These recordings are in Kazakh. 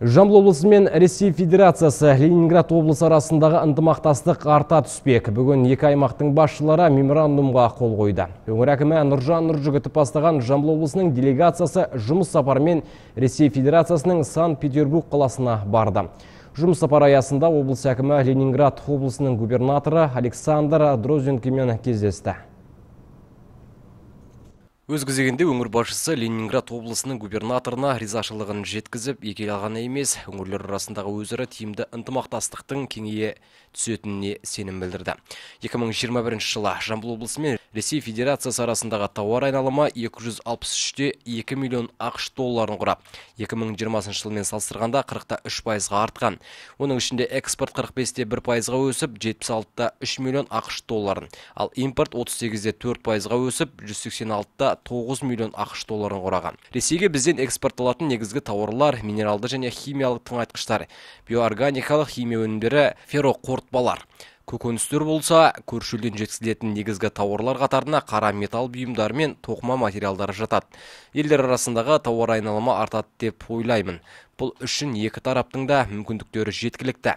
жамбыл облысы мен ресей федерациясы ленинград облысы арасындағы ынтымақтастық арта түспек бүгін екі аймақтың басшылары меморандумға қол қойды өңір әкімі нұржан нұржігітов бастаған жамбыл облысының делегациясы жұмыс сапарымен ресей федерациясының санкт петербург қаласына барды жұмыс сапары аясында облыс әкімі ленинград облысының губернаторы александр дрозенкимен кездесті Өз кезегінде өңір басшысы Ленинград облысының губернаторына ризашылығын жеткізіп, ел ғана емес, өңірлер арасындағы өзара тиімді ынтымақтастықтың кеңейе түсетініне сенім білдірді. 2021 жылы Жамбыл облысы мен Ресей Федерациясы арасындағы тауар айналыма 263-те 2 миллион ақш долларын құрап, 2020 жылмен салыстырғанда 43 та пайызға артқан. Оның ішінде экспорт 45-те 1 пайызға өсіп, 76-та 3 миллион ақш долларын, ал импорт 38-де 4 пайызға өсіп, 186-та 9 миллион ақш долларын құраған. Ресейге бізден экспортталатын негізгі тауарлар, минералды және химиялық тыңайтқыштар, биоорганикалық химия өнімдері, ферроқортбалар көкөністер болса көршілден елден жеткізілетін негізгі тауарлар қатарына қара металл бұйымдары мен тоқыма материалдары жатады елдер арасындағы тауар айналымы артады деп ойлаймын бұл үшін екі тараптың да мүмкіндіктері жеткілікті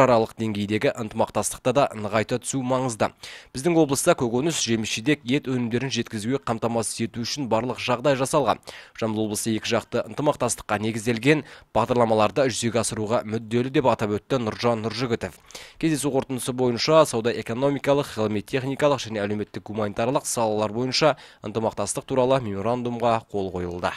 аралық деңгейдегі ынтымақтастықта да нығайта түсу маңызды біздің облыста көкөніс жеміс ет өнімдерін жеткізуге қамтамасыз ету үшін барлық жағдай жасалған жамбыл облысы екі жақты ынтымақтастыққа негізделген бағдарламаларды жүзеге асыруға мүдделі деп атап өтті нұржан нұржігітов кездесу қорытындысы бойынша сауда экономикалық ғылыми техникалық және әлеуметтік гуманитарлық салалар бойынша ынтымақтастық туралы меморандумға қол қойылды